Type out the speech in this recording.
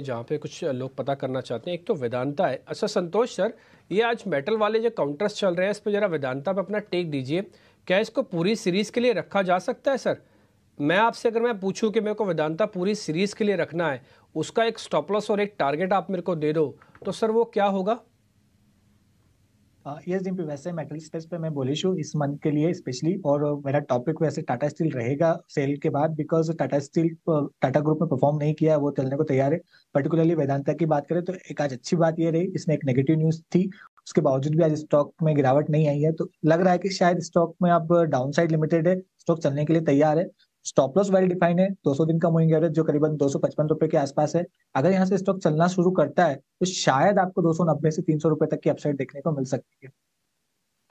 जहाँ पे कुछ लोग पता करना चाहते हैं एक तो वेदांता है अच्छा संतोष सर ये आज मेटल वाले जो काउंटर्स चल रहे हैं इस पर जरा वेदांता पे अपना टेक दीजिए क्या इसको पूरी सीरीज़ के लिए रखा जा सकता है सर मैं आपसे अगर मैं पूछूं कि मेरे को वेदांता पूरी सीरीज़ के लिए रखना है उसका एक स्टॉपलस और एक टारगेट आप मेरे को दे दो तो सर वो क्या होगा यस डिम्पी वैसे मेटल स्पेस पे मैं बोलिश हूँ इस मंथ के लिए स्पेशली और मेरा टॉपिक वैसे टाटा स्टील रहेगा सेल के बाद because Tata steel Tata group में परफॉर्म नहीं किया वो चलने को तैयार है पर्टिकुलरली वेदांता की बात करें तो एक आज अच्छी बात ये रही इसमें एक नेगेटिव न्यूज थी उसके बावजूद भी आज स्टॉक में गिरावट नहीं आई है तो लग रहा है कि शायद स्टॉक में अब डाउन साइड लिमिटेड है स्टॉक चलने के लिए तैयार है स्टॉप लॉस वेल डिफाइंड है दो सौ दिन का मूविंग एवरेज जो करीबन दो सौ पचपन रुपए के आसपास है अगर यहाँ से स्टॉक चलना शुरू करता है तो शायद आपको दो सौ नब्बे से तीन सौ रुपए तक की अपसाइड देखने को मिल सकती है